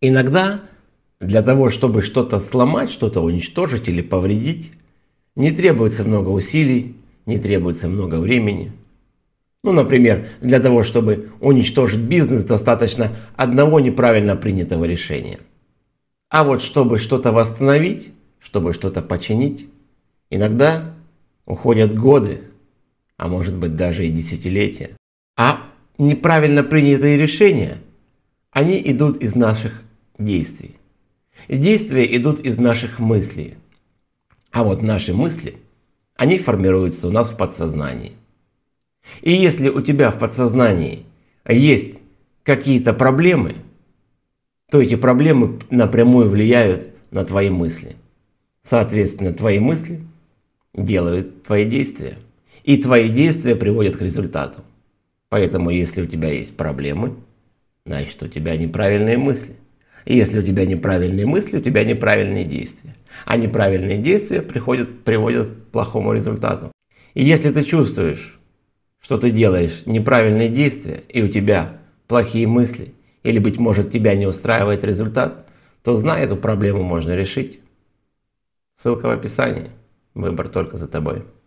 Иногда для того, чтобы что-то сломать, что-то уничтожить или повредить, не требуется много усилий, не требуется много времени. Ну, например, для того, чтобы уничтожить бизнес, достаточно одного неправильно принятого решения. А вот чтобы что-то восстановить, чтобы что-то починить, иногда уходят годы, а может быть даже и десятилетия. А неправильно принятые решения, они идут из наших действий. действия идут из наших мыслей. А вот наши мысли, они формируются у нас в подсознании. И если у тебя в подсознании есть какие-то проблемы, то эти проблемы напрямую влияют на твои мысли. Соответственно, твои мысли делают твои действия. И твои действия приводят к результату. Поэтому, если у тебя есть проблемы, значит у тебя неправильные мысли – и если у тебя неправильные мысли, у тебя неправильные действия. А неправильные действия приходят, приводят к плохому результату. И если ты чувствуешь, что ты делаешь неправильные действия, и у тебя плохие мысли, или, быть может, тебя не устраивает результат, то, зная эту проблему, можно решить. Ссылка в описании. Выбор только за тобой.